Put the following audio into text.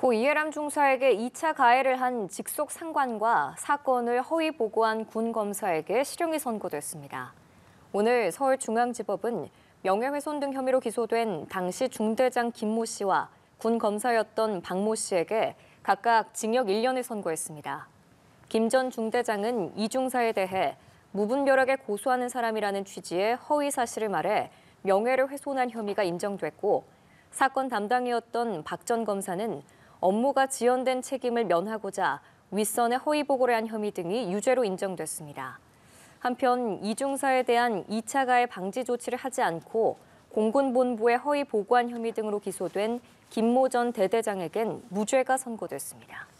고 이해람 중사에게 2차 가해를 한 직속 상관과 사건을 허위 보고한 군 검사에게 실형이 선고됐습니다. 오늘 서울중앙지법은 명예훼손 등 혐의로 기소된 당시 중대장 김모 씨와 군 검사였던 박모 씨에게 각각 징역 1년을 선고했습니다. 김 전 중대장은 이 중사에 대해 무분별하게 고소하는 사람이라는 취지의 허위 사실을 말해 명예를 훼손한 혐의가 인정됐고 사건 담당이었던 박 전 검사는 업무가 지연된 책임을 면하고자 윗선의 허위 보고를 한 혐의 등이 유죄로 인정됐습니다. 한편 이중사에 대한 2차 가해 방지 조치를 하지 않고 공군본부에 허위 보고한 혐의 등으로 기소된 김모 전 대대장에겐 무죄가 선고됐습니다.